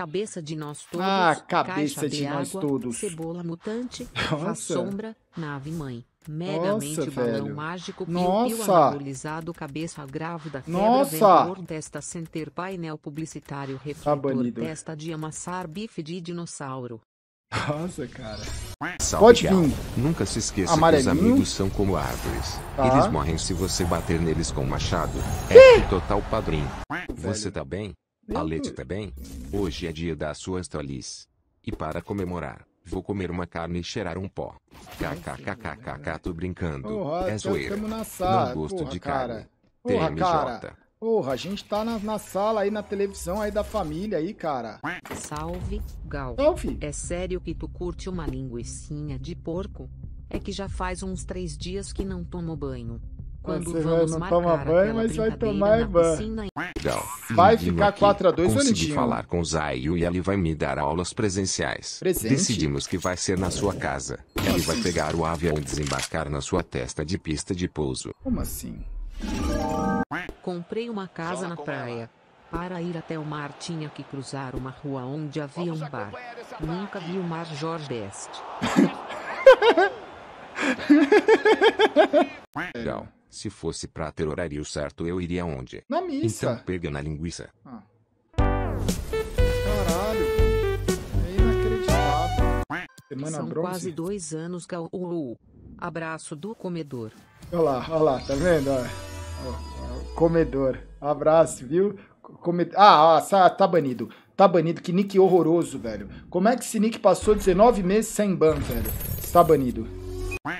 Cabeça de nós ah, todos. Ah, cabeça de, de água, todos. Cebola mutante, a sombra, nave mãe. Megamente Nossa, balão velho. mágico, piu-piu anabolizado, cabeça grávida, febra, Nossa. vendedor, testa center, painel publicitário, refletor, tá testa de amassar, bife de dinossauro. Nossa, cara. Salve, Pode vir. Nunca se esqueça que os amigos são como árvores. Tá. Eles morrem se você bater neles com um machado. É total padrinho. Você tá bem? Alete também? Hoje é dia das suas tolis. E para comemorar, vou comer uma carne e cheirar um pó. KKKKKK, tô brincando. Porra, é zoeira. Na sala. Não gosto Porra, de cara. carne. Porra, TMJ. cara. Porra, a gente tá na, na sala aí, na televisão aí da família aí, cara. Salve, Gal. Salve. É sério que tu curte uma linguiçinha de porco? É que já faz uns três dias que não tomo banho. Quando você vamos não toma banho, mas vai tomar banho. Vai ficar 4 a 2 Consegui falar com o Zayu e ele vai me dar aulas presenciais. Presente. Decidimos que vai ser na sua casa. Ele vai pegar o avião e desembarcar na sua testa de pista de pouso. Como assim? Comprei uma casa na praia. Para ir até o mar tinha que cruzar uma rua onde havia um bar. Nunca vi o mar Jorge Est. Legal. Se fosse pra ter horário certo, eu iria onde? Na missa. Então pega na linguiça. Ah. Caralho. É inacreditável. Semana São bronze. quase dois anos, Gaú. Abraço do comedor. Olha lá, olha lá, tá vendo? Olha. comedor. Abraço, viu? Comed... Ah, ah, tá banido. Tá banido. Que nick horroroso, velho. Como é que esse nick passou 19 meses sem ban, velho? Tá banido.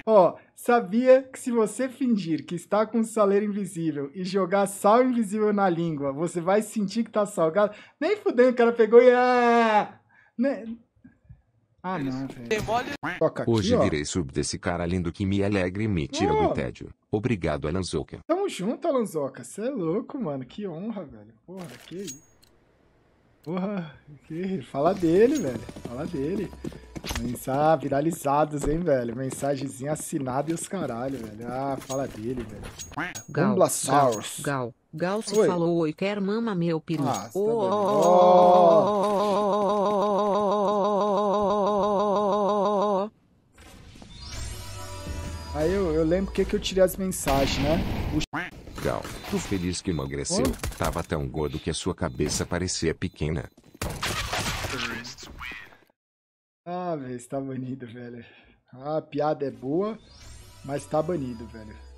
Ó, sabia que se você fingir que está com saleiro invisível e jogar sal invisível na língua, você vai sentir que tá salgado? Nem fudendo, o cara pegou e. Ah, ah não, velho. Toca aqui, Hoje virei sub desse cara lindo que me alegra e me tira oh. do tédio. Obrigado, Alanzoca. Tamo junto, Alanzoca. Você é louco, mano. Que honra, velho. Porra, que. Porra, que. Fala dele, velho. Fala dele. Mensagem viralizados, hein, velho? Mensagenzinha assinada e os caralho, velho. Ah, fala dele, velho. Gal, Gal, Gal. Gal se oi. falou, oi, quer mama meu piru. Ah, tá oh, oh, oh, Aí eu, eu lembro que que eu tirei as mensagens, né? O... Gal, tô feliz que emagreceu. Tava tão gordo que a sua cabeça parecia pequena. Ah, velho, está banido, velho. Ah, a piada é boa, mas está banido, velho.